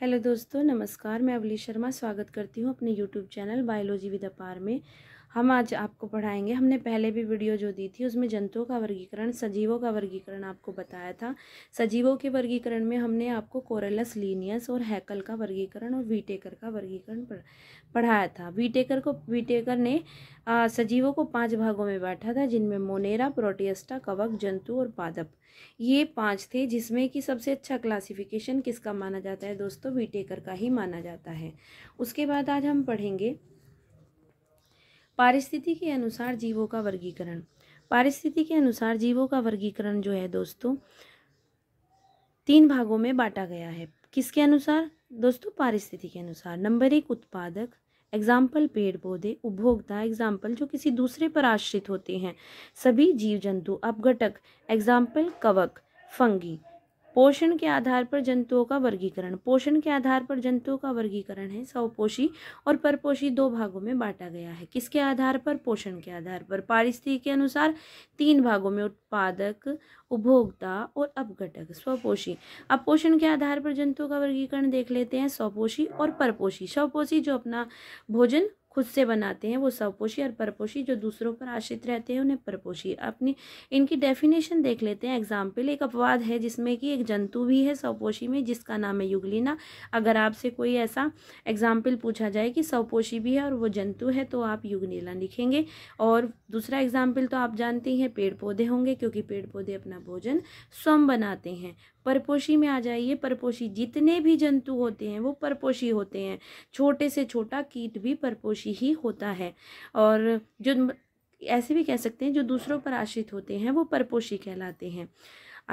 Hello दोस्तों नमस्कार मैं अवली शर्मा स्वागत करती हूँ अपने यूट्यूब चैनल बायोलॉजी विद अपार में हम आज आपको पढ़ाएंगे हमने पहले भी वीडियो जो दी थी उसमें जंतुओं का वर्गीकरण सजीवों का वर्गीकरण आपको बताया था सजीवों के वर्गीकरण में हमने आपको कोरेलस लीनियस और हैकल का वर्गीकरण और वीटेकर का वर्गीकरण पढ़ाया था वीटेकर को वीटेकर ने आ, सजीवों को पांच भागों में बांटा था जिनमें मोनेरा प्रोटियस्टा कवक जंतु और पादप ये पाँच थे जिसमें कि सबसे अच्छा क्लासिफिकेशन किसका माना जाता है दोस्तों वीटेकर का ही माना जाता है उसके बाद आज हम पढ़ेंगे पारिस्थिति के अनुसार जीवों का वर्गीकरण पारिस्थिति के अनुसार जीवों का वर्गीकरण जो है दोस्तों तीन भागों में बांटा गया है किसके अनुसार दोस्तों पारिस्थिति के अनुसार नंबर एक उत्पादक एग्जाम्पल पेड़ पौधे उपभोक्ता एग्जाम्पल जो किसी दूसरे पर आश्रित होते हैं सभी जीव जंतु अपघटक एग्जाम्पल कवक फंगी पोषण के आधार पर जंतुओं का वर्गीकरण पोषण के आधार पर जंतुओं का वर्गीकरण है स्वपोषी और परपोषी दो भागों में बांटा गया है किसके आधार पर पोषण के आधार पर पारिस्थिति के अनुसार तीन भागों में उत्पादक उपभोक्ता और अपघटक स्वपोषी अब पोषण के आधार पर जंतुओं का वर्गीकरण देख लेते हैं स्वपोषी और परपोषी स्वपोषी जो अपना भोजन खुद से बनाते हैं वो स्वपोषी और परपोषी जो दूसरों पर आश्रित रहते हैं उन्हें परपोषी अपनी इनकी डेफिनेशन देख लेते हैं एग्जाम्पल एक अपवाद है जिसमें कि एक जंतु भी है स्वपोषी में जिसका नाम है युगलीना अगर आपसे कोई ऐसा एग्जाम्पल पूछा जाए कि स्वपोषी भी है और वो जंतु है तो आप युगलीला लिखेंगे और दूसरा एग्जाम्पल तो आप जानते हैं पेड़ पौधे होंगे क्योंकि पेड़ पौधे अपना भोजन स्वयं बनाते हैं परपोशी में आ जाइए परपोशी जितने भी जंतु होते हैं वो परपोशी होते हैं छोटे से छोटा कीट भी परपोशी ही होता है और जो ऐसे भी कह सकते हैं जो दूसरों पर आश्रित होते हैं वो परपोशी कहलाते हैं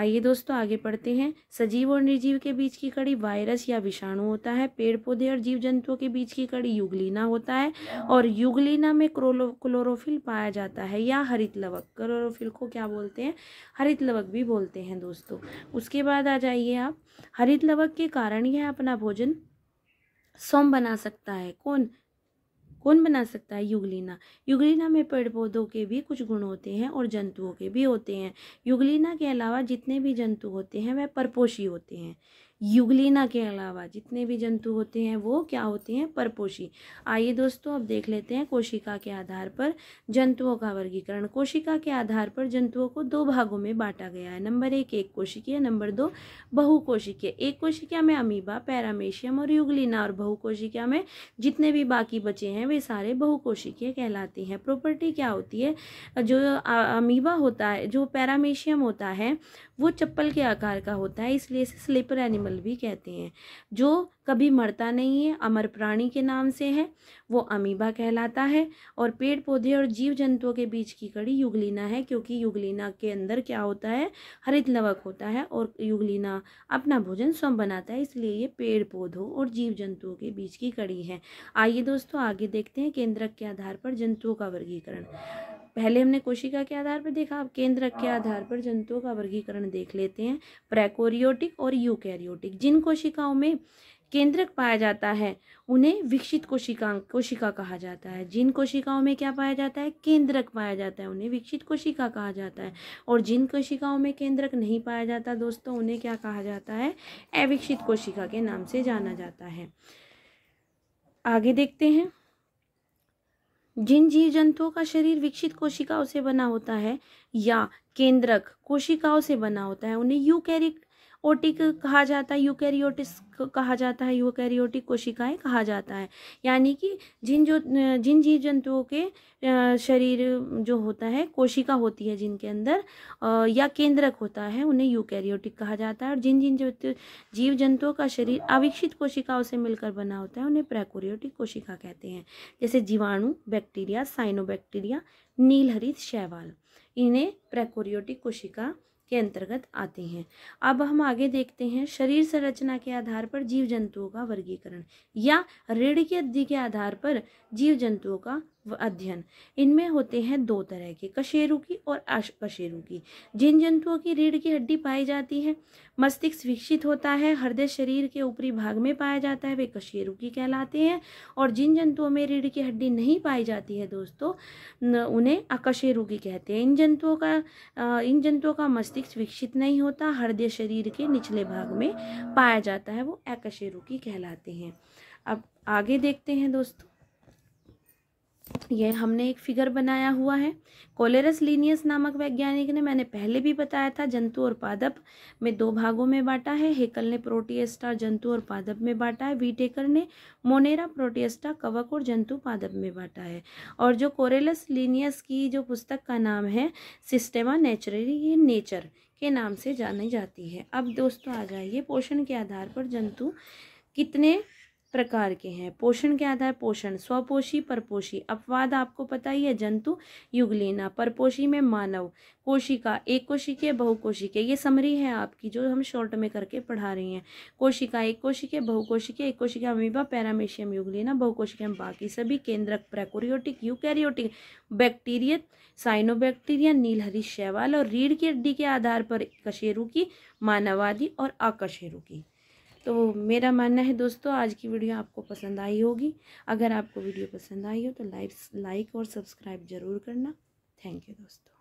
आइए दोस्तों आगे पढ़ते हैं सजीव और निर्जीव के बीच की कड़ी वायरस या विषाणु होता है पेड़ पौधे और जीव जंतुओं के बीच की कड़ी युगलीना होता है और युगलीना में क्रोलो क्लोरोफिल पाया जाता है या हरित लवक क्लोरोफिल को क्या बोलते हैं हरित लवक भी बोलते हैं दोस्तों उसके बाद आ जाइए आप हरित लवक के कारण यह अपना भोजन सोम बना सकता है कौन कौन बना सकता है युगलीना युगलीना में पेड़ पौधों के भी कुछ गुण होते हैं और जंतुओं के भी होते हैं युगलीना के अलावा जितने भी जंतु होते हैं वह परपोषी होते हैं युगलीना के अलावा जितने भी जंतु होते हैं वो क्या होते हैं परपोषी आइए दोस्तों अब देख लेते हैं कोशिका के आधार पर जंतुओं का वर्गीकरण कोशिका के आधार पर जंतुओं को दो भागों में बांटा गया है नंबर एक एक कोशिकीय नंबर दो बहुकोशिकीय एक कोशिका में अमीबा पैरामेशियम और युगलीना और कोशिका में जितने भी बाकी बचे हैं वे सारे बहुकोशिकीय कहलाते हैं प्रॉपर्टी क्या होती है जो अमीबा होता है जो पैरामेशियम होता है वो चप्पल के आकार का होता है इसलिए इसे स्लीपर एनिमल फल भी कहते हैं जो कभी मरता नहीं है अमर प्राणी के नाम से है वो अमीबा कहलाता है और पेड़ पौधे और जीव जंतुओं के बीच की कड़ी युगलीना है क्योंकि युगलीना के अंदर क्या होता है हरित लवक होता है और युगलीना अपना भोजन स्वयं बनाता है इसलिए ये पेड़ पौधों और जीव जंतुओं के बीच की कड़ी है आइए दोस्तों आगे देखते हैं केंद्रक के आधार पर जंतुओं का वर्गीकरण पहले हमने कोशिका के आधार पर देखा अब केंद्रक के हाँ। आधार पर जंतुओं का वर्गीकरण देख लेते हैं प्रैकोरियोटिक और यूकैरियोटिक जिन कोशिकाओं में केंद्रक पाया जाता है उन्हें विकसित कोशिका कोशिका कहा जाता है जिन कोशिकाओं में क्या पाया जाता है केंद्रक पाया जाता है उन्हें विकसित कोशिका कहा जाता है और जिन कोशिकाओं में केंद्रक नहीं पाया जाता दोस्तों उन्हें क्या कहा जाता है अविकसित कोशिका के नाम से जाना जाता है आगे देखते हैं जिन जीव जंतुओं का शरीर विकसित कोशिकाओं से बना होता है या केंद्रक कोशिकाओं से बना होता है उन्हें यूकैरिक ओटिक कहा जाता है यूकैरियोटिस कहा जाता है यूकैरियोटिक कोशिकाएं कहा जाता है यानी कि जिन जो जिन जीव जंतुओं के शरीर जो होता है कोशिका होती है जिनके अंदर या केंद्रक होता है उन्हें यूकैरियोटिक कहा जाता है और जिन जिन जीव जंतुओं का शरीर अविकसित कोशिकाओं से मिलकर बना होता है उन्हें प्रैकोरियोटिक कोशिका कहते हैं जैसे जीवाणु बैक्टीरिया साइनोबैक्टीरिया नीलहरित शैवाल इन्हें प्रैकोरियोटिक कोशिका के अंतर्गत आते हैं अब हम आगे देखते हैं शरीर संरचना के आधार पर जीव जंतुओं का वर्गीकरण या रीढ़ की अद्धि के आधार पर जीव जंतुओं का अध्ययन इनमें होते हैं दो तरह के कशेरु की और अकशेरु की जिन जंतुओं की रीढ़ की हड्डी पाई जाती है मस्तिष्क विकसित होता है हृदय शरीर के ऊपरी भाग में पाया जाता है वे कशेरु की कहलाते हैं और जिन जंतुओं में रीढ़ की हड्डी नहीं पाई जाती है दोस्तों उन्हें अकशेरु की कहते हैं इन जंतुओं का इन जंतुओं का मस्तिष्क विकसित नहीं होता हृदय शरीर के निचले भाग में पाया जाता है वो अकशेरु की कहलाते हैं अब आगे देखते हैं दोस्तों यह हमने एक फिगर बनाया हुआ है कोलेरस लीनियस नामक वैज्ञानिक ने मैंने पहले भी बताया था जंतु और पादप में दो भागों में बांटा है हेकल ने प्रोटीएस्टा जंतु और पादप में बांटा है वीटेकर ने मोनेरा प्रोटीएस्टा कवक और जंतु पादप में बांटा है और जो कोरेलस लीनियस की जो पुस्तक का नाम है सिस्टेमा नेचुरली ये नेचर के नाम से जानी जाती है अब दोस्तों आ जाइए पोषण के आधार पर जंतु कितने प्रकार के हैं पोषण के आधार पोषण स्वपोषी परपोषी अपवाद आपको पता ही है जंतु युगलीना परपोषी में मानव कोशिका एक कोशिकीय बहुकोशिकीय ये समरी है आपकी जो हम शॉर्ट में करके पढ़ा रहे हैं कोशिका एक कोशिकीय बहुकोशिकीय एक कोशिका अमीबा पैरामेशियम युगलीना बहुकोशिकीय बाकी सभी केंद्रक प्रैकोरियोटिक यूकैरियोटिक बैक्टीरियत साइनोबैक्टीरिया नीलहरी शैवाल और रीढ़ की हड्डी के आधार पर कशेरु की मानवादी और आकशेरु की तो मेरा मानना है दोस्तों आज की वीडियो आपको पसंद आई होगी अगर आपको वीडियो पसंद आई हो तो लाइक लाइक और सब्सक्राइब ज़रूर करना थैंक यू दोस्तों